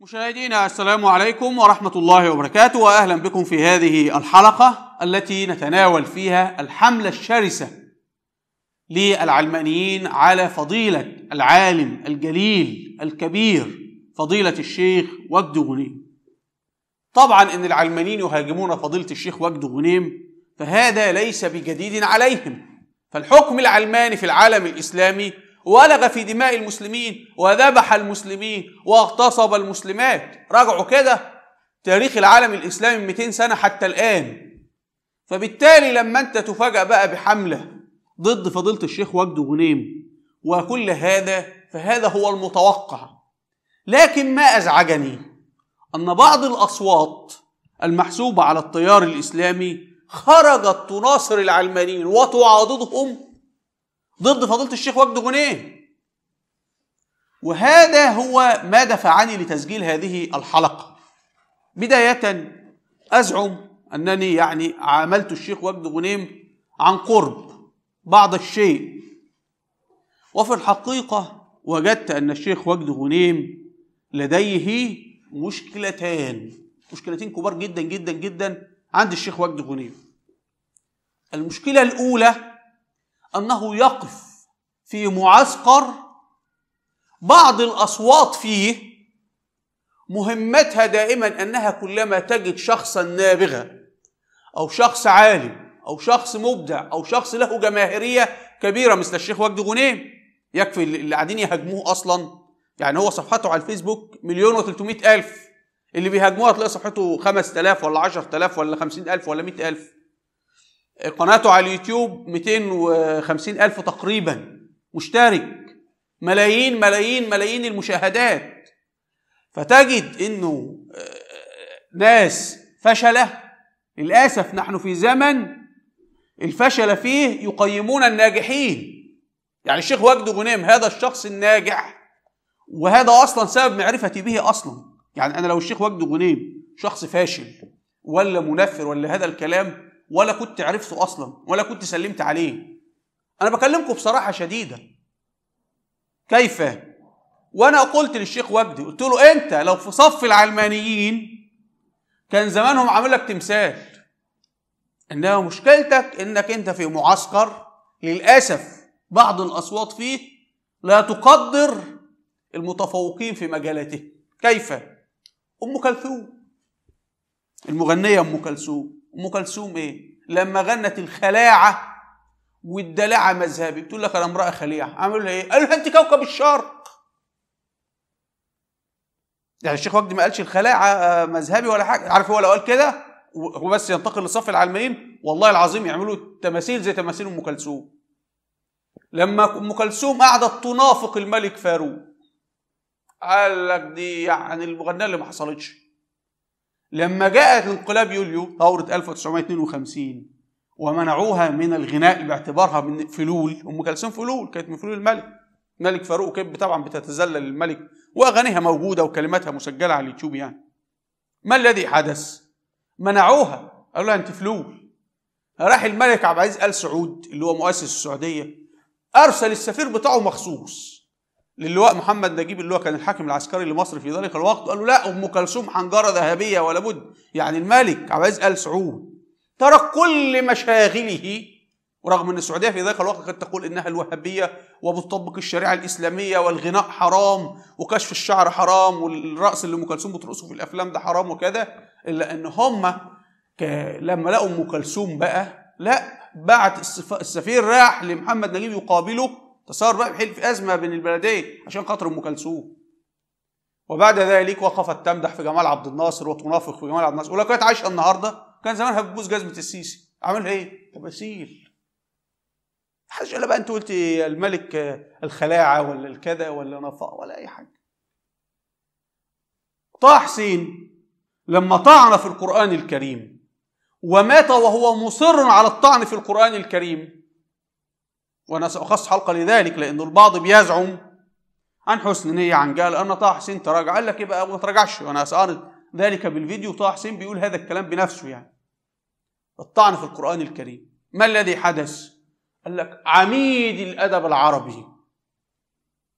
مشاهدينا السلام عليكم ورحمة الله وبركاته وأهلا بكم في هذه الحلقة التي نتناول فيها الحملة الشرسة للعلمانيين على فضيلة العالم الجليل الكبير فضيلة الشيخ وجد غنيم طبعا إن العلمانيين يهاجمون فضيلة الشيخ وجد غنيم فهذا ليس بجديد عليهم فالحكم العلماني في العالم الإسلامي ولغ في دماء المسلمين وذبح المسلمين واغتصب المسلمات راجعوا كده تاريخ العالم الإسلامي 200 سنة حتى الآن فبالتالي لما أنت تفاجأ بقى بحملة ضد فضيلة الشيخ وجد غنيم وكل هذا فهذا هو المتوقع لكن ما أزعجني أن بعض الأصوات المحسوبة على التيار الإسلامي خرجت تناصر العلمانيين وتعاضدهم ضد فضيله الشيخ وجد جنيه وهذا هو ما دفعني لتسجيل هذه الحلقه بدايه ازعم انني يعني عاملت الشيخ وجد غنيم عن قرب بعض الشيء وفي الحقيقه وجدت ان الشيخ وجد غنيم لديه مشكلتان مشكلتين كبار جدا جدا جدا عند الشيخ وجد غنيم المشكله الاولى أنه يقف في معسكر بعض الأصوات فيه مهمتها دائما أنها كلما تجد شخصا نابغه أو شخص عالم أو شخص مبدع أو شخص له جماهيرية كبيرة مثل الشيخ وجد غنيم يكفي اللي قاعدين يهاجموه أصلا يعني هو صفحته على الفيسبوك مليون و ألف اللي بيهاجموها تلاقي صفحته 5000 ولا 10000 ولا 50000 ولا 100000 قناته على اليوتيوب 250 ألف تقريبا مشترك ملايين ملايين ملايين المشاهدات فتجد انه آه، ناس فشله للاسف نحن في زمن الفشل فيه يقيمون الناجحين يعني الشيخ وجد غنيم هذا الشخص الناجح وهذا اصلا سبب معرفتي به اصلا يعني انا لو الشيخ وجد غنيم شخص فاشل ولا منفر ولا هذا الكلام ولا كنت عرفته اصلا ولا كنت سلمت عليه انا بكلمكم بصراحه شديده كيف وانا قلت للشيخ وجدي قلت له انت لو في صف العلمانيين كان زمانهم عامل لك تمثال انما مشكلتك انك انت في معسكر للاسف بعض الاصوات فيه لا تقدر المتفوقين في مجالاته كيف ام كلثوم المغنيه ام كلثوم ام كلثوم ايه لما غنت الخلاعه والدلعه مذهبي بتقول لك انا امراه خليعه عملوا لها ايه قالوا لها انت كوكب الشرق يعني الشيخ وجدي ما قالش الخلاعه آه، مذهبي ولا حاجه عارف هو لو قال كده وبس ينتقل لصف العلمين والله العظيم يعملوا تماثيل زي تماثيل ام كلثوم لما ام كلثوم قعدت تنافق الملك فاروق قال لك دي يعني المغنيه اللي ما حصلتش لما جاءت انقلاب يوليو ثورة 1952 ومنعوها من الغناء باعتبارها من فلول أم كلثوم فلول كانت من فلول الملك ملك فاروق كب طبعا بتتذلل للملك وأغانيها موجودة وكلماتها مسجلة على اليوتيوب يعني ما الذي حدث؟ منعوها قالوا لها أنت فلول راح الملك عبد العزيز آل سعود اللي هو مؤسس السعودية أرسل السفير بتاعه مخصوص للواء محمد نجيب اللي هو كان الحاكم العسكري لمصر في ذلك الوقت له لا ام كلثوم حنجره ذهبيه ولا بد يعني الملك عايز ال سعود ترك كل مشاغله ورغم ان السعوديه في ذلك الوقت كانت تقول انها الوهابيه وبتطبق الشريعه الاسلاميه والغناء حرام وكشف الشعر حرام والراس اللي ام كلثوم بترقصه في الافلام ده حرام وكذا الا ان هم لما لقوا ام كلثوم بقى لا بعت السفير راح لمحمد نجيب يقابله تصور بقى بحل في ازمه بين البلدين عشان خاطر ام كلثوم وبعد ذلك وقفت تمدح في جمال عبد الناصر وتنافق في جمال عبد الناصر ولو كانت عايشه النهارده كان زمانها بتبوس جزمه السيسي عاملها ايه؟ تماثيل حاجه لا بقى انت قلت الملك الخلاعه ولا الكذا ولا نفاء ولا اي حاجه طه حسين لما طعن في القران الكريم ومات وهو مصر على الطعن في القران الكريم وأنا سأخص حلقة لذلك لأنه البعض بيزعم عن حسن نية عن قال أنا طه حسين تراجع قال لك يبقى ما تراجعش وأنا سأعرض ذلك بالفيديو طه حسين بيقول هذا الكلام بنفسه يعني الطعن في القرآن الكريم ما الذي حدث؟ قال لك عميد الأدب العربي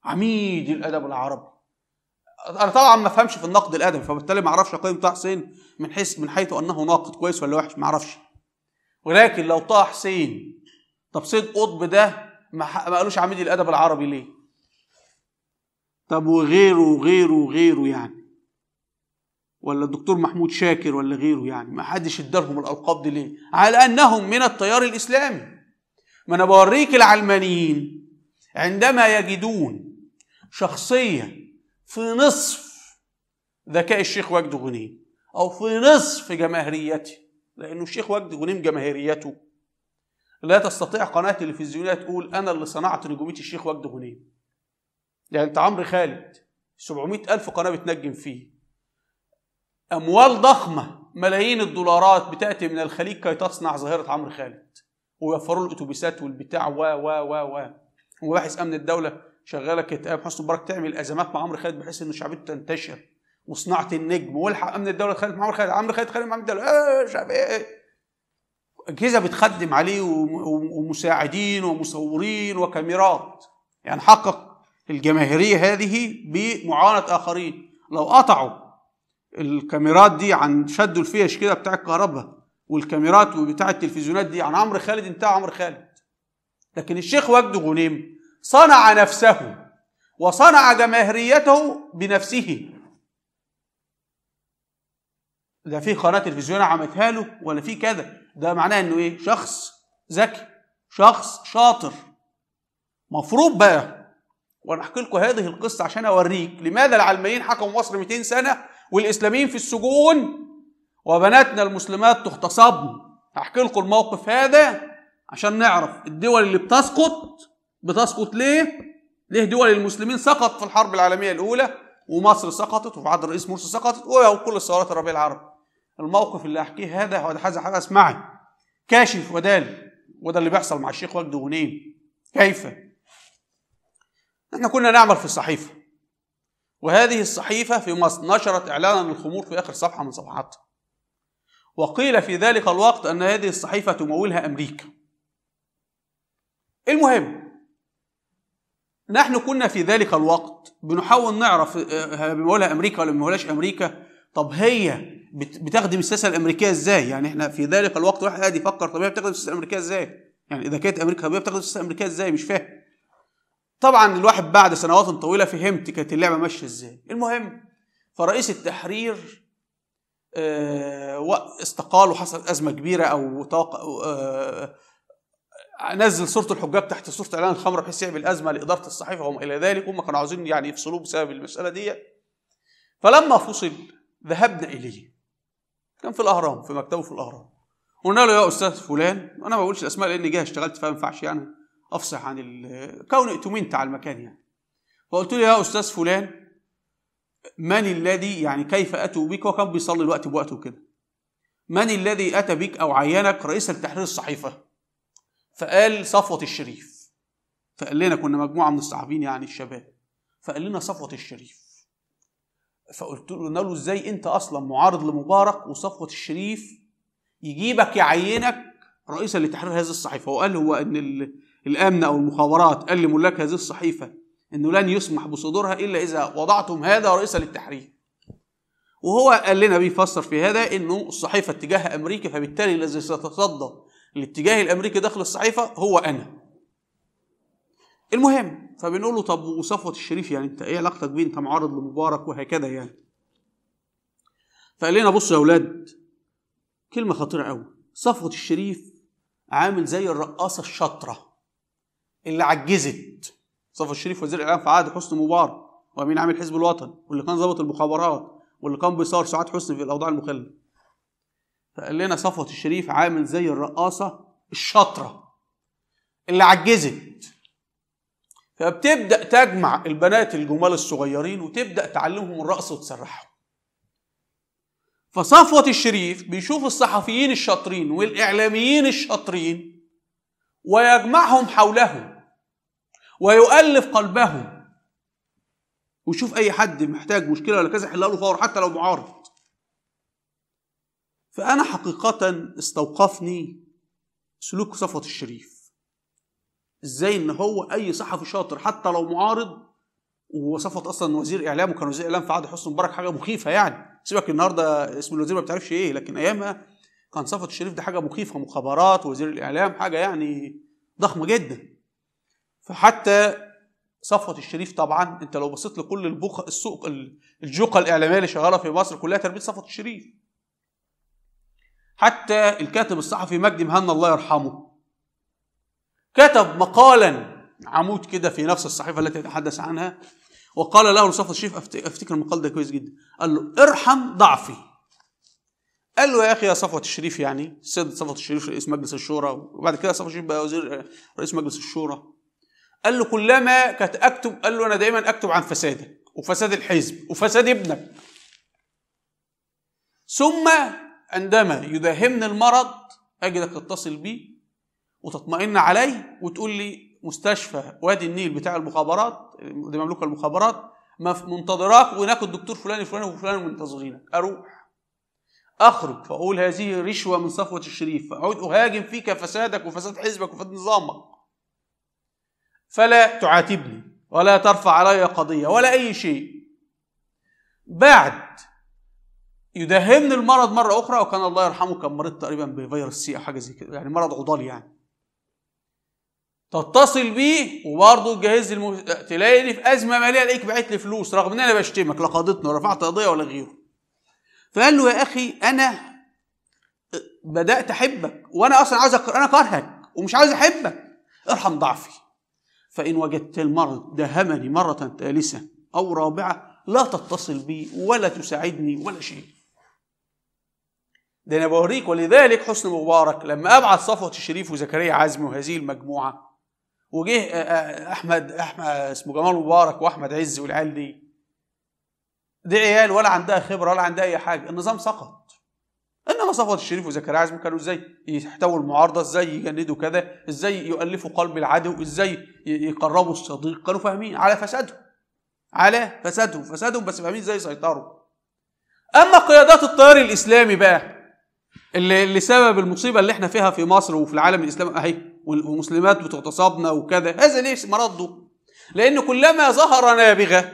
عميد الأدب العربي أنا طبعا ما أفهمش في النقد الأدبي فبالتالي ما أعرفش أقيم طه حسين من حيث من حيث أنه ناقد كويس ولا وحش ما أعرفش ولكن لو طه حسين طب سيد قطب ده ما قالوش عميد الادب العربي ليه طب وغيره وغيره وغيره يعني ولا الدكتور محمود شاكر ولا غيره يعني ما حدش ادالهم الالقاب دي ليه على انهم من التيار الاسلامي ما انا بوريك العلمانيين عندما يجدون شخصيه في نصف ذكاء الشيخ وجد غنيم او في نصف جماهيريته لانه الشيخ وجد غنيم جماهيريته لا تستطيع قناة تلفزيونية تقول أنا اللي صنعت نجومية الشيخ وجد غنيم يعني أنت عمرو خالد 700 ألف قناة بتنجم فيه أموال ضخمة ملايين الدولارات بتأتي من الخليج كي تصنع ظاهرة عمرو خالد ويوفروا الأتوبيسات والبتاع و و و و ومباحث أمن الدولة شغالة كتاب حسن مبارك تعمل أزمات مع عمرو خالد بحيث إن شعبيته تنتشر وصناعة النجم والحق أمن الدولة خالد مع عمرو خالد عمرو خالد خالد مع أمن الدولة آه، إيه شعبيه إيه اجهزه بتخدم عليه ومساعدين ومصورين وكاميرات يعني حقق الجماهيريه هذه بمعاونه اخرين لو قطعوا الكاميرات دي عن شدوا الفيش كده بتاع الكهرباء والكاميرات وبتاع التلفزيونات دي عن عمرو خالد انتهى عمرو خالد لكن الشيخ وجد غنيم صنع نفسه وصنع جماهيريته بنفسه ده في قناه تلفزيون عملتها له ولا في كذا ده معناه انه ايه شخص ذكي شخص شاطر مفروض بقى وانا احكي لكم هذه القصه عشان اوريك لماذا العلمانيين حكموا مصر 200 سنه والاسلاميين في السجون وبناتنا المسلمات تغتصبن هحكي لكم الموقف هذا عشان نعرف الدول اللي بتسقط بتسقط ليه ليه دول المسلمين سقط في الحرب العالميه الاولى ومصر سقطت وفي عهد الرئيس مرسي سقطت وكل الثورات الربيع العربي الموقف اللي احكيه هذا هو هذا حاجه اسمعي كاشف ودال وده اللي بيحصل مع الشيخ وجد ونين كيف احنا كنا نعمل في الصحيفه وهذه الصحيفه في مصر نشرت اعلانا للخمور في اخر صفحه من صفحاتها وقيل في ذلك الوقت ان هذه الصحيفه تمولها امريكا المهم نحن كنا في ذلك الوقت بنحاول نعرف آه، آه، بيمولها امريكا ولا بيمولهاش امريكا طب هي بتخدم السياسه الامريكيه ازاي؟ يعني احنا في ذلك الوقت الواحد قاعد يفكر طب هي بتخدم السياسه الامريكيه ازاي؟ يعني اذا كانت امريكا هي بتخدم السياسه الامريكيه ازاي؟ مش فاهم. طبعا الواحد بعد سنوات طويله فهمت كانت اللعبه ماشيه ازاي. المهم فرئيس التحرير آه، استقال وحصل ازمه كبيره او آه، نزل صوره الحجاب تحت صوره اعلان الخمر بحيث يعمل ازمه لاداره الصحيفه وما الى ذلك هم كانوا عاوزين يعني يفصلوه بسبب المساله دي فلما فصل ذهبنا إليه كان في الأهرام في مكتبه في الأهرام قلنا له يا أستاذ فلان أنا ما بقولش الأسماء لأن جاي اشتغلت فما ينفعش يعني أفصح عن كون ائتمنت على المكان يعني فقلت له يا أستاذ فلان من الذي يعني كيف أتوا بك وكان بيصلي الوقت بوقته كده من الذي أتى بك أو عينك رئيس التحرير الصحيفة فقال صفوة الشريف فقال لنا كنا مجموعة من الصحفيين يعني الشباب فقال لنا صفوة الشريف فقلت له قلنا له ازاي انت اصلا معارض لمبارك وصفوه الشريف يجيبك يعينك رئيسا لتحرير هذه الصحيفه وقال هو ان الامن او المخابرات قال لملاك هذه الصحيفه انه لن يسمح بصدورها الا اذا وضعتم هذا رئيسا للتحرير وهو قال لنا بيفسر في هذا انه الصحيفه اتجاه امريكي فبالتالي الذي سيتصدى الاتجاه الامريكي داخل الصحيفه هو انا المهم فبنقول له طب وصفوة الشريف يعني انت ايه علاقتك بيه انت معارض لمبارك وهكذا يعني فقال لنا بصوا يا اولاد كلمه خطيره قوي صفوة الشريف عامل زي الرقاصه الشاطره اللي عجزت صفوة الشريف وزير الاعلام في عهد حسني مبارك وامين عامل حزب الوطن واللي كان ظابط المخابرات واللي كان بيصار سعاد حسني في الاوضاع المخله فقال لنا صفوة الشريف عامل زي الرقاصه الشاطره اللي عجزت فبتبدأ تجمع البنات الجمال الصغيرين وتبدأ تعلمهم الرقص وتسرحهم فصفوة الشريف بيشوف الصحفيين الشاطرين والإعلاميين الشاطرين ويجمعهم حوله ويؤلف قلبهم ويشوف أي حد محتاج مشكلة ولا كذا يحلها له فور حتى لو معارض فأنا حقيقة استوقفني سلوك صفوة الشريف ازاي ان هو اي صحفي شاطر حتى لو معارض وصفت اصلا وزير اعلام وكان وزير اعلام في عهد حسن مبارك حاجه مخيفه يعني سيبك النهارده اسم الوزير ما بتعرفش ايه لكن ايامها كان صفوت الشريف ده حاجه مخيفه مخابرات وزير الاعلام حاجه يعني ضخمه جدا فحتى صفوت الشريف طبعا انت لو بصيت لكل البوخ السوق الجوقه الاعلاميه اللي شغاله في مصر كلها تربيه صفوت الشريف حتى الكاتب الصحفي مجدي مهنا الله يرحمه كتب مقالا عمود كده في نفس الصحيفه التي يتحدث عنها وقال له المصطفى الشريف افتكر المقال ده كويس جدا قال له ارحم ضعفي قال له يا اخي يا صفوه الشريف يعني السيد صفوه الشريف رئيس مجلس الشورى وبعد كده صفوه الشريف بقى وزير رئيس مجلس الشورى قال له كلما كنت اكتب قال له انا دايما اكتب عن فسادك وفساد الحزب وفساد ابنك ثم عندما يداهمني المرض اجدك تتصل بي وتطمئن عليه وتقول لي مستشفى وادي النيل بتاع المخابرات دي مملوكه المخابرات منتظراك وهناك الدكتور فلان وفلان وفلان منتظرينك اروح اخرج فاقول هذه رشوه من صفوه الشريف فاعود اهاجم فيك فسادك وفساد حزبك وفساد نظامك فلا تعاتبني ولا ترفع علي قضيه ولا اي شيء بعد يدهمني المرض مره اخرى وكان الله يرحمه كان مريض تقريبا بفيروس سي او حاجه زي كده يعني مرض عضال يعني تتصل بيه وبرضه تجهز المو... تلاقي لي في ازمه ماليه الاقيك بعت لي فلوس رغم ان انا بشتمك لا قاضتني ولا رفعت قضيه ولا غيره فقال له يا اخي انا أه، بدات احبك وانا اصلا عاوز انا كارهك ومش عاوز احبك ارحم ضعفي فان وجدت المرض دهمني مره ثالثه او رابعه لا تتصل بي ولا تساعدني ولا شيء ده انا بوريك ولذلك حسن مبارك لما ابعت صفوه الشريف وزكريا عزمي وهذه المجموعه وجه آه، آه، احمد احمد اسمه جمال مبارك واحمد عز والعيال دي دي عيال ولا عندها خبره ولا عندها اي حاجه النظام سقط انما صفوت الشريف وزكريا عزم كانوا ازاي يحتووا المعارضه ازاي يجندوا كذا ازاي يؤلفوا قلب العدو ازاي يقربوا الصديق كانوا فاهمين على فسادهم على فسادهم فسادهم بس فاهمين ازاي يسيطروا اما قيادات التيار الاسلامي بقى اللي, اللي سبب المصيبه اللي احنا فيها في مصر وفي العالم الاسلامي اهي والمسلمات بتغتصبنا وكذا هذا ليش مرضه لأن كلما ظهر نابغة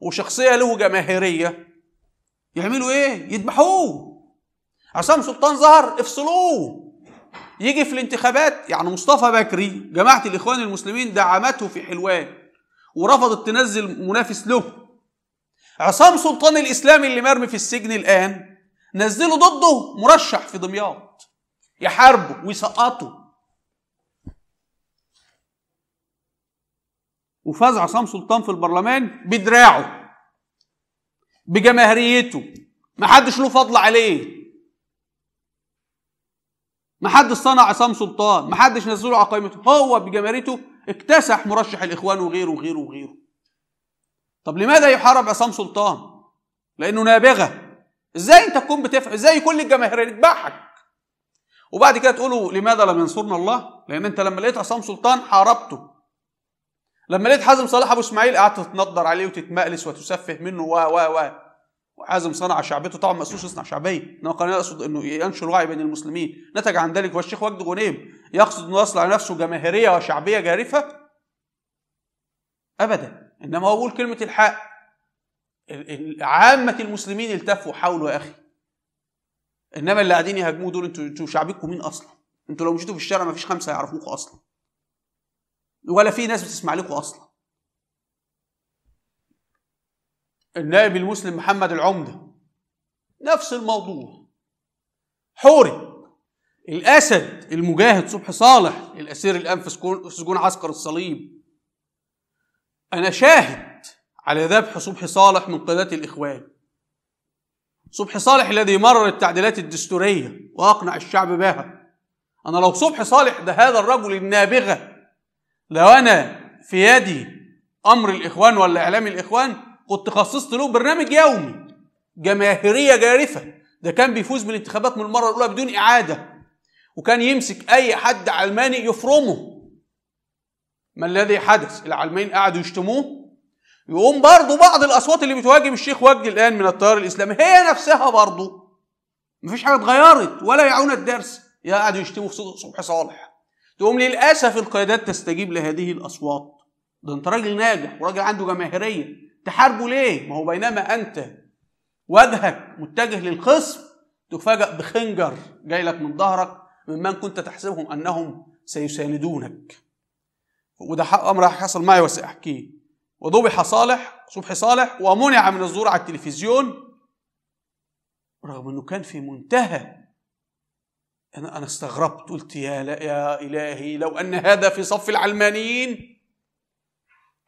وشخصية له جماهيرية يعملوا إيه؟ يذبحوه عصام سلطان ظهر افصلوه يجي في الانتخابات يعني مصطفى بكري جماعة الإخوان المسلمين دعمته في حلوان ورفضت تنزل منافس له عصام سلطان الإسلامي اللي مرمي في السجن الآن نزلوا ضده مرشح في دمياط يحاربه ويسقطه وفاز عصام سلطان في البرلمان بدراعه بجماهيريته محدش له فضل عليه محدش صنع عصام سلطان محدش نزله على قائمته هو بجماهيريته اكتسح مرشح الاخوان وغيره وغيره وغيره طب لماذا يحارب عصام سلطان لانه نابغه ازاي انت تكون بتفهم ازاي كل الجماهير تبعك وبعد كده تقولوا لماذا لم ينصرنا الله لان انت لما لقيت عصام سلطان حاربته لما لقيت حازم صالح ابو اسماعيل قعدت تتنضر عليه وتتمقلس وتسفه منه و و و وحازم صنع شعبيته طبعا ما اسموش يصنع شعبيه انما كان يقصد انه ينشر وعي بين المسلمين نتج عن ذلك والشيخ وجد غنيم يقصد انه يصنع نفسه جماهيريه وشعبيه جارفه ابدا انما هو بيقول كلمه الحق عامه المسلمين التفوا حوله يا اخي انما اللي قاعدين يهاجموه دول انتوا انتوا شعبيتكم مين اصلا انتوا لو مشيتوا في الشارع ما فيش خمسه يعرفوكوا اصلا ولا في ناس بتسمع لكم اصلا النائب المسلم محمد العمده نفس الموضوع حوري الاسد المجاهد صبحي صالح الاسير الان في سجون عسكر الصليب انا شاهد على ذبح صبحي صالح من قيادات الاخوان صبحي صالح الذي مرر التعديلات الدستوريه واقنع الشعب بها انا لو صبحي صالح ده هذا الرجل النابغه لو انا في يدي امر الاخوان ولا اعلام الاخوان كنت خصصت له برنامج يومي جماهيريه جارفه ده كان بيفوز بالانتخابات من المره الاولى بدون اعاده وكان يمسك اي حد علماني يفرمه ما الذي حدث العلمين قعدوا يشتموه يقوم برضه بعض الاصوات اللي بتواجه الشيخ وجدي الان من التيار الاسلامي هي نفسها برضه مفيش حاجه اتغيرت ولا يعون الدرس قعدوا يشتموا في صبح صالح تقوم للاسف القيادات تستجيب لهذه الاصوات ده انت راجل ناجح وراجل عنده جماهيريه تحاربه ليه ما هو بينما انت وجهك متجه للخصم تفاجأ بخنجر جاي لك من ظهرك ممن كنت تحسبهم انهم سيساندونك وده امر حصل معي وساحكيه وذبح صالح صبحي صالح ومنع من الظهور على التلفزيون رغم انه كان في منتهى أنا أنا استغربت قلت يا لا يا إلهي لو أن هذا في صف العلمانيين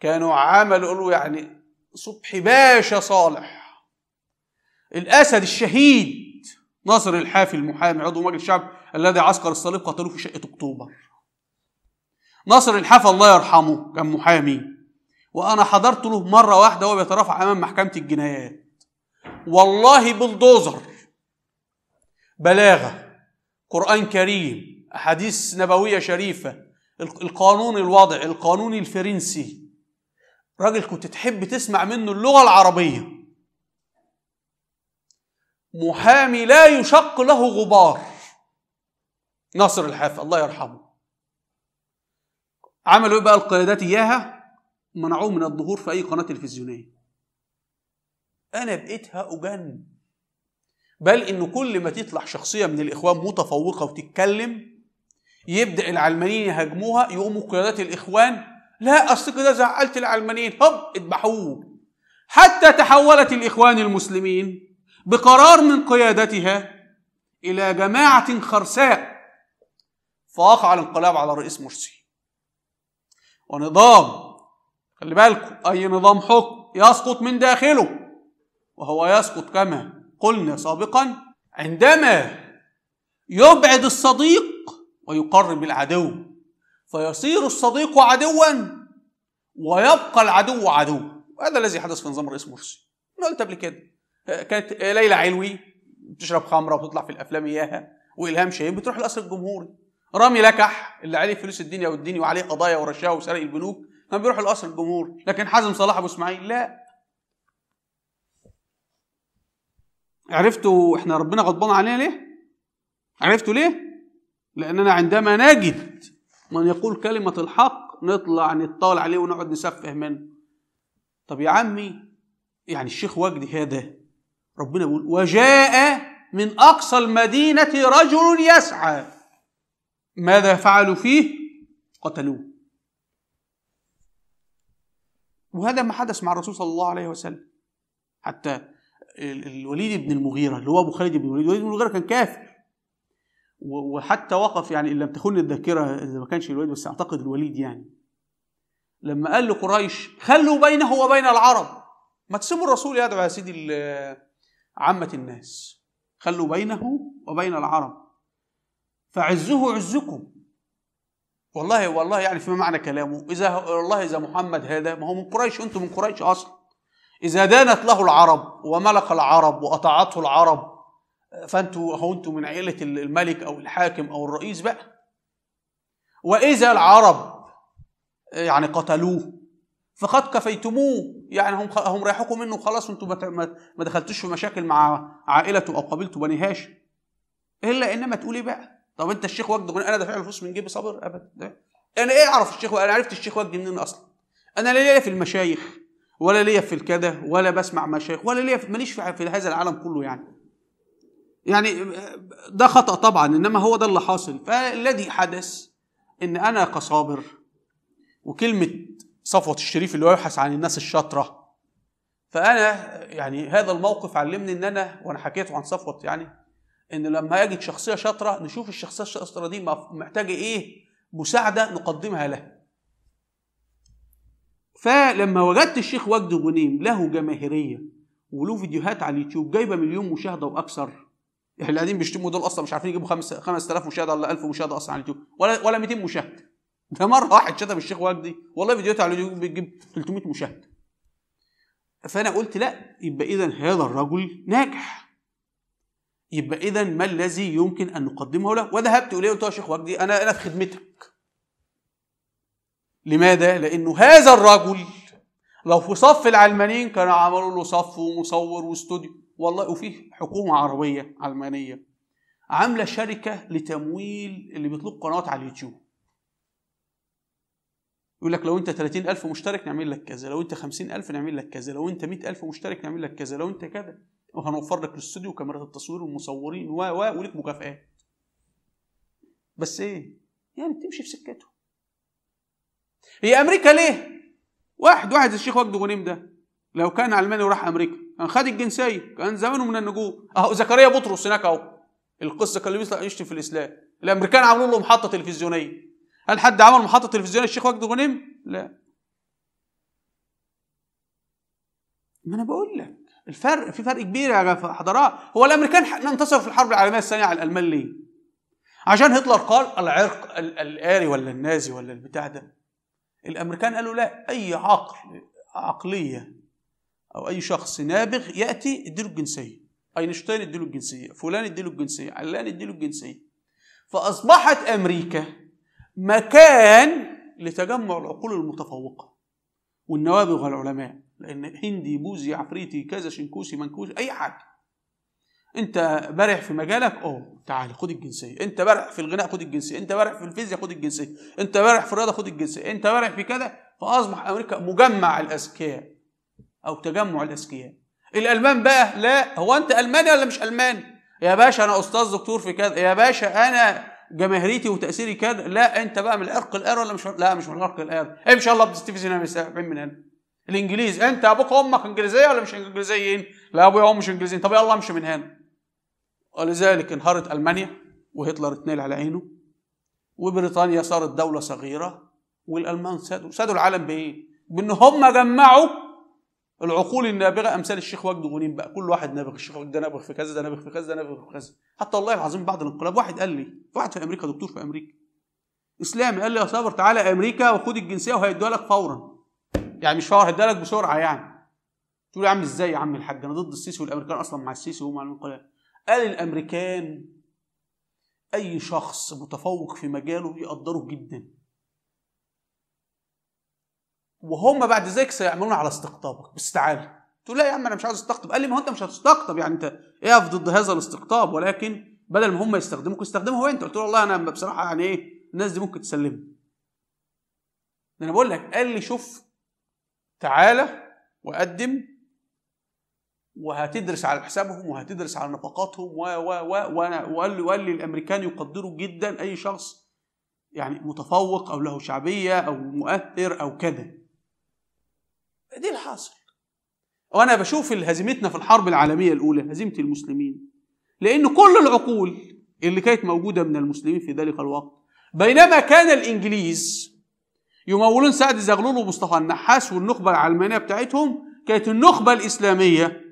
كانوا عملوا قالوا يعني صبحي باشا صالح الأسد الشهيد ناصر الحافي المحامي عضو مجلس الشعب الذي عسكر الصليب قتلوه في شقة أكتوبر ناصر الحافي الله يرحمه كان محامي وأنا حضرت له مرة واحدة وهو بيترافع أمام محكمة الجنايات والله بلدوزر بلاغة قرآن كريم أحاديث نبوية شريفة القانون الواضع القانون الفرنسي راجل كنت تحب تسمع منه اللغة العربية محامي لا يشق له غبار ناصر الحاف الله يرحمه عملوا ايه بقى القيادات اياها منعوه من الظهور في اي قناه تلفزيونيه انا بقيت هأجن بل ان كل ما تطلع شخصيه من الاخوان متفوقه وتتكلم يبدا العلمانيين يهاجموها يقوموا قيادات الاخوان لا اصل كده زعلت العلمانيين هوب اذبحوه حتى تحولت الاخوان المسلمين بقرار من قيادتها الى جماعه خرساء فوقع الانقلاب على الرئيس مرسي ونظام خلي بالكم اي نظام حكم يسقط من داخله وهو يسقط كما قلنا سابقا عندما يبعد الصديق ويقرب العدو فيصير الصديق عدوا ويبقى العدو عدو هذا الذي حدث في نظام الرئيس مرسي قلت قبل كده كانت ليلى علوي بتشرب خمره وتطلع في الافلام اياها والهام شاهين بتروح القصر الجمهوري رامي لكح اللي عليه فلوس الدنيا والدنيا وعليه قضايا ورشاوى وسرق البنوك كان بيروح القصر الجمهوري لكن حازم صلاح ابو اسماعيل لا عرفتوا احنا ربنا غضبان علينا ليه؟ عرفتوا ليه؟ لأننا عندما نجد من يقول كلمة الحق نطلع نطال عليه ونقعد نسفه منه. طب يا عمي يعني الشيخ وجدي هذا ربنا بيقول وجاء من أقصى المدينة رجل يسعى ماذا فعلوا فيه؟ قتلوه. وهذا ما حدث مع الرسول صلى الله عليه وسلم حتى الوليد بن المغيرة اللي هو أبو خالد بن الوليد الوليد بن المغيرة كان كافر وحتى وقف يعني إن لم تخن الذاكرة إذا ما كانش الوليد بس أعتقد الوليد يعني لما قال لقريش خلوا بينه وبين العرب ما تسيبوا الرسول يدعو يا سيدي عامة الناس خلوا بينه وبين العرب فعزه عزكم والله والله يعني فيما معنى كلامه إذا والله إذا محمد هذا ما هو من قريش أنتم من قريش أصلا إذا دانت له العرب وملك العرب وأطاعته العرب فأنتوا هو أنتوا من عائلة الملك أو الحاكم أو الرئيس بقى وإذا العرب يعني قتلوه فقد كفيتموه يعني هم هم ريحوكوا منه خلاص انتوا ما دخلتوش في مشاكل مع عائلته او قبيلته بني هاشم الا انما تقول ايه بقى طب انت الشيخ وجد انا دافع له فلوس من جيبي صبر ابدا انا ايه اعرف الشيخ انا عرفت الشيخ وجد منين اصلا انا ليا في المشايخ ولا ليا في الكده ولا بسمع مشايخ ولا ليا ماليش في, في هذا العالم كله يعني يعني آه، ده خطأ طبعا إنما هو ده اللي حاصل فالذي حدث إن أنا كصابر وكلمة صفوة الشريف اللي هو يبحث عن الناس الشاطرة فأنا يعني هذا الموقف علمني إن أنا وأنا حكيته عن صفوة يعني إن لما أجد شخصية شاطرة نشوف الشخصية الشاطرة دي محتاجة إيه مساعدة نقدمها له فلما وجدت الشيخ وجد غنيم له جماهيريه وله فيديوهات على اليوتيوب جايبه مليون مشاهده واكثر يعني احنا قاعدين بيشتموا دول اصلا مش عارفين يجيبوا 5000 مشاهده ولا 1000 مشاهده اصلا على اليوتيوب ولا ولا 200 مشاهده ده مره واحد شتم الشيخ وجدي والله فيديوهاته على اليوتيوب بتجيب 300 مشاهده فانا قلت لا يبقى اذا هذا الرجل ناجح يبقى اذا ما الذي يمكن ان نقدمه له وذهبت اليه قلت له يا شيخ وجدي انا انا في خدمتك لماذا؟ لأنه هذا الرجل لو في صف العلمانيين كانوا عملوا له صف ومصور واستوديو والله وفيه حكومة عربية علمانية عاملة شركة لتمويل اللي بيطلق قنوات على اليوتيوب يقول لك لو انت 30000 مشترك نعمل لك كذا لو انت 50000 نعمل لك كذا لو انت 100000 مشترك نعمل لك كذا لو انت كذا وهنوفر لك الاستوديو وكاميرات التصوير والمصورين و و وليك مكافآت بس ايه يعني بتمشي في سكته هي امريكا ليه واحد واحد الشيخ وجد غنيم ده لو كان علماني وراح امريكا كان خد الجنسيه كان زمانه من النجوم اهو زكريا بطرس هناك اهو القصه كان بيطلع يشتم في الاسلام الامريكان عملوا له محطه تلفزيونيه هل حد عمل محطه تلفزيونيه الشيخ وجد غنيم لا ما انا بقول لك الفرق في فرق كبير يا حضرات هو الامريكان انتصروا في الحرب العالميه الثانيه على الالمان ليه عشان هتلر قال العرق الآري ولا النازي ولا البتاع ده الامريكان قالوا لا اي عقل عقليه او اي شخص نابغ ياتي اديله الجنسيه اينشتاين اديله الجنسيه فلان اديله الجنسيه علان اديله الجنسيه فاصبحت امريكا مكان لتجمع العقول المتفوقه والنوابغ والعلماء لان هندي بوذي عفريتي كذا شنكوسي منكوسي اي حد انت بارع في مجالك اه تعال خد الجنسيه انت بارع في الغناء خد الجنسيه انت بارع في الفيزياء خد الجنسيه انت بارع في الرياضه خد الجنسيه انت بارع في كذا فاصبح امريكا مجمع الاذكياء او تجمع الاذكياء الالمان بقى لا هو انت الماني ولا مش الماني يا باشا انا استاذ دكتور في كذا يا باشا انا جماهيريتي وتاثيري كذا لا انت بقى من العرق الاير ولا مش لا مش من العرق الار إيه، ان شاء الله بتستفز هنا من هنا الانجليز انت ابوك وامك انجليزيه ولا مش انجليزيين لا ابويا وامي مش انجليزيين طب يلا امشي من هنا ولذلك انهارت ألمانيا وهتلر اتنال على عينه وبريطانيا صارت دولة صغيرة والألمان سادوا سادوا العالم بإيه؟ بإن هم جمعوا العقول النابغة أمثال الشيخ وجد غنيم بقى كل واحد نابغ الشيخ وجد ده نابغ في كذا ده نابغ في كذا ده نابغ في كذا حتى والله العظيم بعد الانقلاب واحد قال لي واحد في أمريكا دكتور في أمريكا إسلامي قال لي يا صابر تعالى أمريكا وخد الجنسية وهيدوها لك فورا يعني مش فورا هيدوها لك بسرعة يعني تقول يا عم ازاي يا عم الحاج انا ضد السيسي والامريكان اصلا مع السيسي وهم الانقلاب قال الامريكان اي شخص متفوق في مجاله بيقدره جدا وهم بعد ذلك سيعملون على استقطابك بس باستعانه تقول لا يا عم انا مش عايز استقطب قال لي ما هو انت مش هتستقطب يعني انت اقف إيه ضد هذا الاستقطاب ولكن بدل ما هم يستخدموك استخدمه هو انت قلت له والله انا بصراحه يعني ايه الناس دي ممكن تسلمني انا بقول لك قال لي شوف تعالى وقدم وهتدرس على حسابهم وهتدرس على نفقاتهم و و و وقال وقال الامريكان يقدروا جدا اي شخص يعني متفوق او له شعبيه او مؤثر او كده دي الحاصل وانا بشوف هزيمتنا في الحرب العالميه الاولى هزيمه المسلمين لان كل العقول اللي كانت موجوده من المسلمين في ذلك الوقت بينما كان الانجليز يمولون سعد زغلول ومصطفى النحاس والنخبه العلمانيه بتاعتهم كانت النخبه الاسلاميه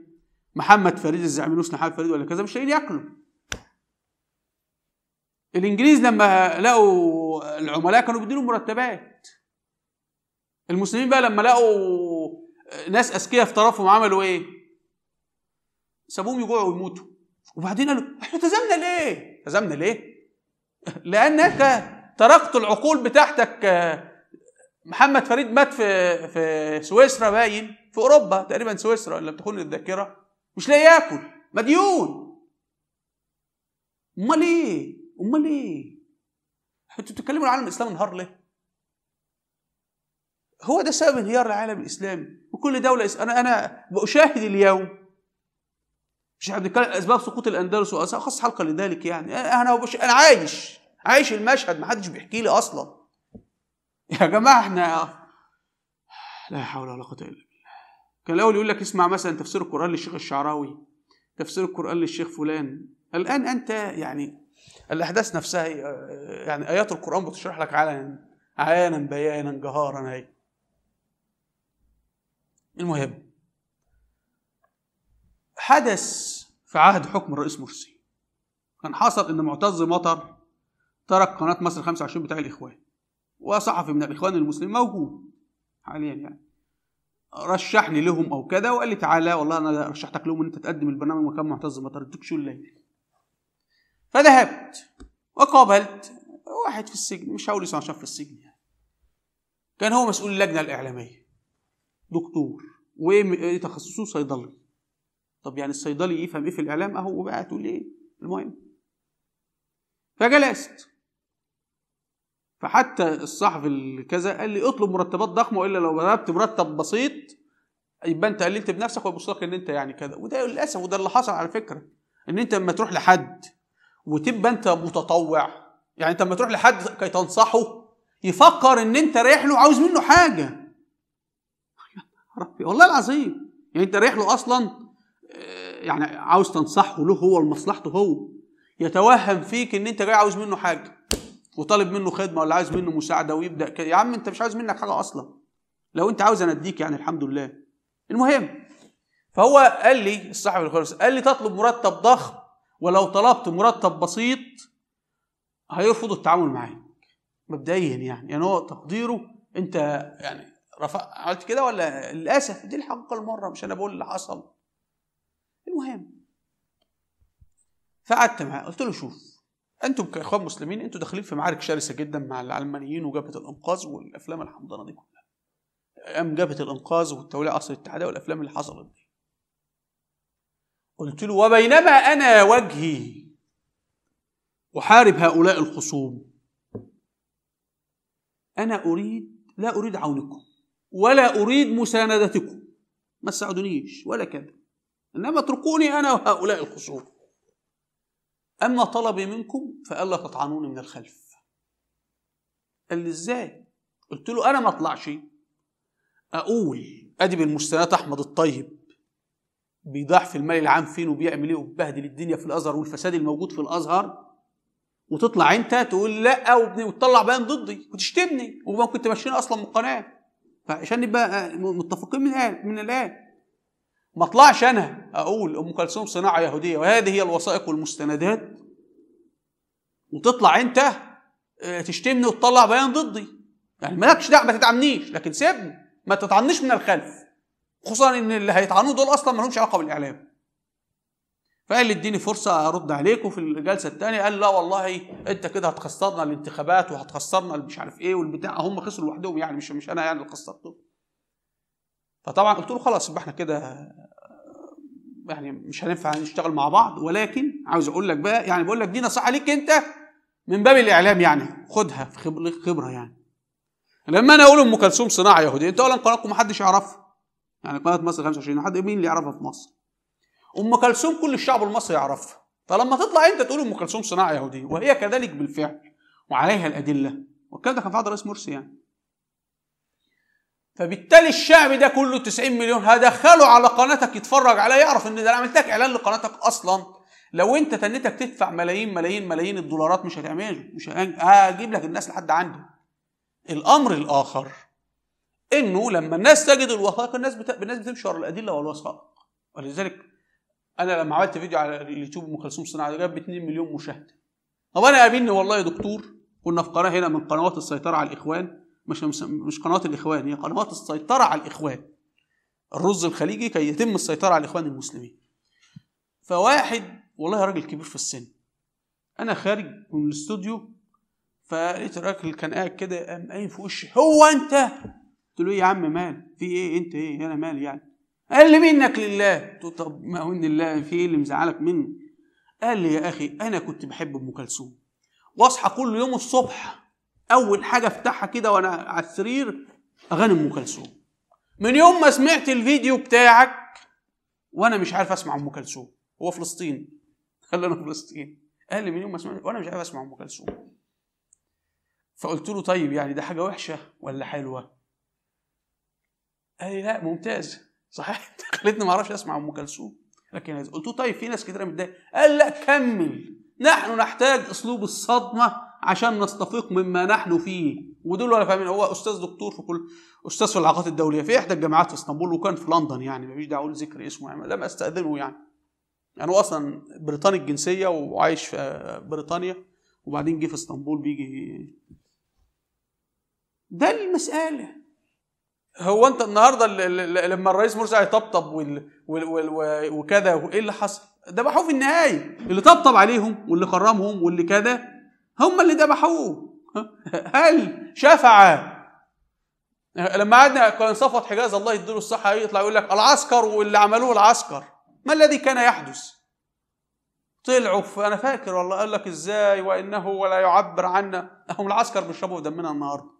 محمد فريد الزعملوس نحال فريد ولا كذا مش لاقيين ياكلوا الانجليز لما لقوا العملاء كانوا بيديلهم مرتبات المسلمين بقى لما لقوا ناس اذكياء في طرفهم عملوا ايه سابوهم يجوعوا ويموتوا وبعدين قالوا احنا التزمنا ليه التزمنا ليه لان انت تركت العقول بتاعتك محمد فريد مات في في سويسرا باين في اوروبا تقريبا سويسرا اللي بتكون الذاكره مش لاقي ياكل مديون امال ايه امال ايه انتوا بتتكلموا عن العالم الاسلامي انهار ليه هو ده سبب انهيار العالم الاسلامي وكل دوله انا انا بشاهد اليوم مش احنا بنتكلم اسباب سقوط الاندلس واخص حلقه لذلك يعني انا وبش... انا عايش عايش المشهد ما حدش بيحكي لي اصلا يا جماعه احنا لا حول ولا قوه الا كان الاول يقول لك اسمع مثلا تفسير القران للشيخ الشعراوي تفسير القران للشيخ فلان الان انت يعني الاحداث نفسها آه، يعني ايات القران بتشرح لك علنا عيانا بيانا جهارا هي المهم حدث في عهد حكم الرئيس مرسي كان حصل ان معتز مطر ترك قناه مصر 25 بتاع الاخوان وصحفي من الاخوان المسلمين موجود حاليا يعني رشحني لهم او كده وقال لي تعالى والله انا رشحتك لهم ان انت تقدم البرنامج مكان معتز ما تردكش ولا فذهبت وقابلت واحد في السجن مش هقول اسمه عشان في السجن يعني كان هو مسؤول اللجنه الاعلاميه دكتور وايه تخصصه صيدلي طب يعني الصيدلي يفهم ايه في الاعلام اهو بقى تقول ايه المهم فجلست فحتى الصحفي كذا قال لي اطلب مرتبات ضخمه والا لو بدات مرتب بسيط يبقى انت قللت بنفسك ويبص لك ان انت يعني كذا وده للاسف وده اللي حصل على فكره ان انت لما تروح لحد وتبقى انت متطوع يعني انت لما تروح لحد كي تنصحه يفكر ان انت رايح له عاوز منه حاجه ربي والله العظيم يعني انت رايح له اصلا آه، يعني عاوز تنصحه له هو لمصلحته هو يتوهم فيك ان انت جاي عاوز منه حاجه وطالب منه خدمه ولا عايز منه مساعده ويبدا ك... يا عم انت مش عايز منك حاجه اصلا لو انت عاوز انا اديك يعني الحمد لله المهم فهو قال لي الصاحب الخرس قال لي تطلب مرتب ضخم ولو طلبت مرتب بسيط هيرفض التعامل معاك مبدئيا يعني يعني هو تقديره انت يعني رفع عملت كده ولا للاسف دي الحقيقه المره مش انا بقول اللي حصل المهم فقعدت معاه قلت له شوف انتم كاخوان مسلمين انتم داخلين في معارك شرسه جدا مع العلمانيين وجبهه الانقاذ والافلام الحمضانه دي كلها ام جبهه الانقاذ والتوليه عصر الاتحاد والافلام اللي حصلت دي قلت له وبينما انا وجهي احارب هؤلاء الخصوم انا اريد لا اريد عونكم ولا اريد مساندتكم ما تساعدونيش ولا كذا انما اتركوني انا وهؤلاء الخصوم أما طلبي منكم فألا تطعنوني من الخلف قال لي إزاي قلت له أنا ما أطلعش أقول أدي بالمستندات أحمد الطيب بيضيع في المال العام فين وبيعمل ايه وبهدل الدنيا في الازهر والفساد الموجود في الازهر وتطلع انت تقول لا وتطلع بيان ضدي وتشتمني وما كنت ماشيين اصلا من القناه فعشان نبقى متفقين من الان من الان ما اطلعش انا اقول ام كلثوم صناعه يهوديه وهذه هي الوثائق والمستندات وتطلع انت آه، تشتمني وتطلع بيان ضدي يعني مالكش دعوه ما تدعمنيش لكن سيبني ما تطعنيش من الخلف خصوصا ان اللي هيطعنوه دول اصلا ما لهمش علاقه بالاعلام فقال لي اديني فرصه ارد عليك وفي الجلسه الثانيه قال لا والله انت كده هتخسرنا الانتخابات وهتخسرنا مش عارف ايه والبتاع هم خسروا لوحدهم يعني مش مش انا يعني اللي خسرتهم فطبعا قلت له خلاص يبقى احنا كده يعني مش هينفع نشتغل مع بعض ولكن عاوز اقول لك بقى يعني بقول لك دي نصيحه ليك انت من باب الاعلام يعني خدها في خبره يعني لما انا اقول ام كلثوم صناعه يهوديه انت اولا قناتكم محدش يعرفها يعني قناه مصر 25 حد مين اللي يعرفها في مصر ام كلثوم كل الشعب المصري يعرفها فلما تطلع انت تقول ام كلثوم صناعه يهوديه وهي كذلك بالفعل وعليها الادله والكلام ده كان في عهد الرئيس مرسي يعني فبالتالي الشعب ده كله 90 مليون هدخله على قناتك يتفرج عليها يعرف ان ده عملت لك اعلان لقناتك اصلا لو انت تنيتك تدفع ملايين ملايين ملايين الدولارات مش هتعمله مش هجيب لك الناس لحد عندي الامر الاخر انه لما الناس تجد الوثائق الناس بت... الناس بتمشي ورا الادله والوثائق ولذلك انا لما عملت فيديو على اليوتيوب ام كلثوم صناعه جاب 2 مليون مشاهده طب انا قابلني والله يا دكتور كنا في قناه هنا من قنوات السيطره على الاخوان مش مش قنوات الاخوان هي قنوات السيطره على الاخوان الرز الخليجي كي يتم السيطره على الاخوان المسلمين فواحد والله راجل كبير في السن انا خارج من الاستوديو فلقيت الراجل كان قاعد كده قام قايم في وشي هو انت قلت له ايه يا عم مال في ايه انت ايه انا مال يعني قال لي منك لله قلت له طب ما هو ان الله في ايه اللي مزعلك مني قال لي يا اخي انا كنت بحب ام كلثوم واصحى كل يوم الصبح اول حاجه افتحها كده وانا على السرير اغاني ام كلثوم من يوم ما سمعت الفيديو بتاعك وانا مش عارف اسمع ام كلثوم هو فلسطين خلينا فلسطين قال لي من يوم ما سمعت وانا مش عارف اسمع ام كلثوم فقلت له طيب يعني ده حاجه وحشه ولا حلوه قال لي لا ممتاز صحيح انت خليتني ما اعرفش اسمع ام كلثوم لكن قلت له طيب في ناس كتير متضايقه قال لا كمل نحن نحتاج اسلوب الصدمه عشان نستفيق مما نحن فيه ودول ولا فاهمين هو استاذ دكتور في كل استاذ في العلاقات الدوليه في احدى الجامعات في اسطنبول وكان في لندن يعني مفيش دعوه لذكر اسمه يعني لم استاذنه يعني يعني هو اصلا بريطاني الجنسيه وعايش في بريطانيا وبعدين جه في اسطنبول بيجي ده المساله هو انت النهارده لما الرئيس مرسي هيطبطب وكذا وايه اللي حصل؟ ده بحوف في النهايه اللي طبطب عليهم واللي كرمهم واللي كذا هم اللي ذبحوه هل شفع لما قعدنا كان صفوة حجاز الله يديله الصحة يطلع يقول لك العسكر واللي عملوه العسكر ما الذي كان يحدث طلعوا انا فاكر والله قال لك ازاي وانه ولا يعبر عنا هم العسكر بيشربوا دمنا النهارده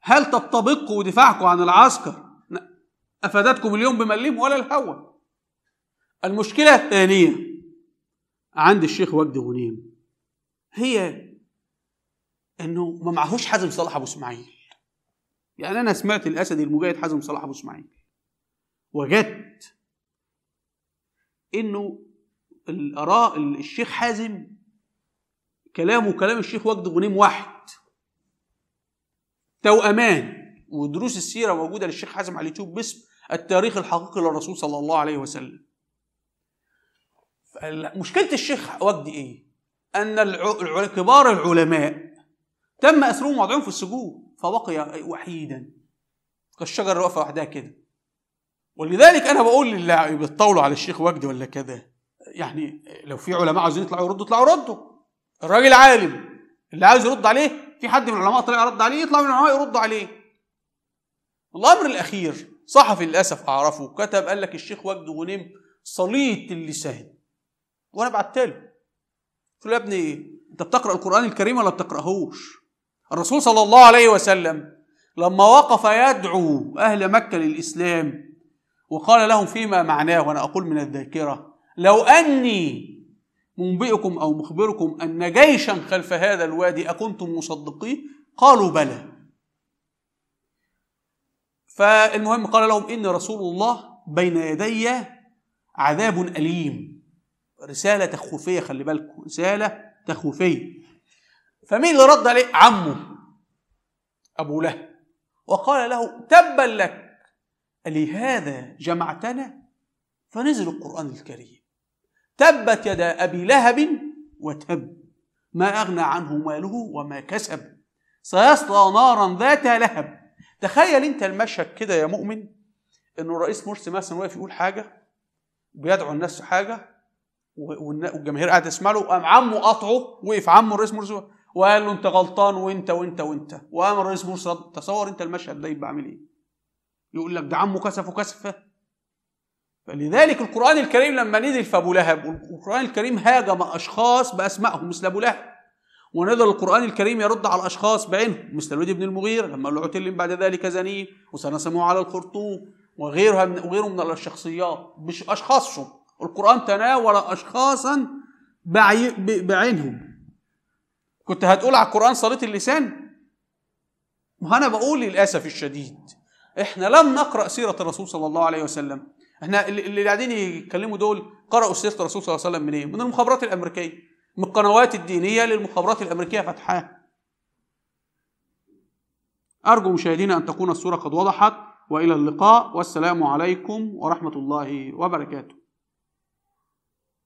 هل تطبقوا دفاعكم عن العسكر افادتكم اليوم بمليم ولا الهوى المشكله الثانيه عند الشيخ وجدي غنيم هي انه ما معهوش حازم صلاح ابو اسماعيل يعني انا سمعت الاسد المجاهد حازم صلاح ابو اسماعيل وجدت انه الاراء الشيخ حازم كلامه وكلام الشيخ وجد غنيم واحد توأمان ودروس السيرة موجودة للشيخ حازم على اليوتيوب باسم التاريخ الحقيقي للرسول صلى الله عليه وسلم مشكلة الشيخ وجدي ايه؟ أن كبار العلماء تم أسرهم وضعهم في السجون فبقي وحيدا كالشجرة اللي واقفة وحدها كده ولذلك أنا بقول اللي بتطاولوا على الشيخ وجدي ولا كده يعني لو في علماء عاوزين يطلعوا يردوا يطلعوا يردوا الراجل عالم اللي عاوز يرد عليه في حد من العلماء طلع يرد عليه يطلع من العلماء يردوا عليه الامر الاخير صحفي للاسف اعرفه كتب قال لك الشيخ وجدي غنيم صليت اللسان وانا بعت له قلت له يا ابني انت بتقرا القران الكريم ولا بتقراهوش الرسول صلى الله عليه وسلم لما وقف يدعو اهل مكه للاسلام وقال لهم فيما معناه وانا اقول من الذاكره لو اني منبئكم او مخبركم ان جيشا خلف هذا الوادي اكنتم مصدقين قالوا بلى فالمهم قال لهم اني رسول الله بين يدي عذاب اليم رسالة تخويفية خلي بالكم رسالة تخويفية فمين اللي رد عليه؟ عمه أبو لهب وقال له تبا لك لهذا جمعتنا فنزل القرآن الكريم تبت يدا أبي لهب وتب ما أغنى عنه ماله وما كسب سيصلى نارا ذات لهب تخيل أنت المشهد كده يا مؤمن إنه الرئيس مرسي مثلا واقف يقول حاجة بيدعو الناس حاجة والجماهير قاعده تسمع له قام عمه قطعه وقف عمه الرئيس مرسي وقال له انت غلطان وانت وانت وانت وقام الرئيس مرسي تصور انت المشهد ده يبقى عامل ايه؟ يقول لك ده عمه كسف وكسف فلذلك القران الكريم لما نزل في ابو لهب والقران الكريم هاجم اشخاص باسمائهم مثل ابو لهب ونزل القرآن الكريم يرد على الأشخاص بعينهم مثل الوليد بن المغيرة لما قال عتل بعد ذلك زنيم وسنسموه على الخرطوم وغيرها من وغيره من الشخصيات مش أشخاصهم القرآن تناول أشخاصا بعي... بعينهم كنت هتقول على القرآن صليط اللسان وأنا بقول للأسف الشديد إحنا لم نقرأ سيرة الرسول صلى الله عليه وسلم إحنا اللي قاعدين يتكلموا دول قرأوا سيرة الرسول صلى الله عليه وسلم من إيه؟ من المخابرات الأمريكية من القنوات الدينية للمخابرات الأمريكية فتحاها أرجو مشاهدينا أن تكون الصورة قد وضحت وإلى اللقاء والسلام عليكم ورحمة الله وبركاته